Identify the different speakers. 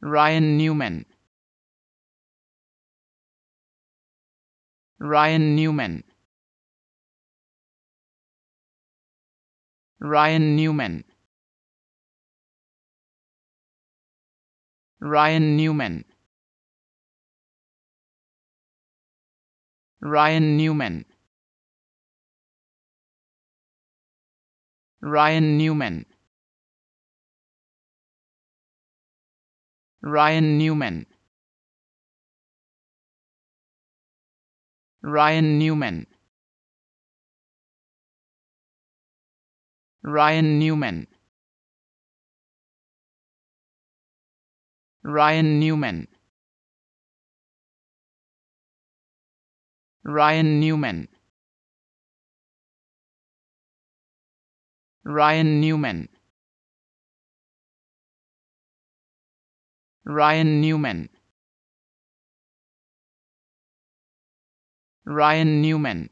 Speaker 1: Ryan Newman Ryan Newman Ryan Newman Ryan Newman Ryan Newman Ryan Newman Ryan Newman Ryan Newman Ryan Newman Ryan Newman Ryan Newman Ryan Newman Ryan Newman Ryan Newman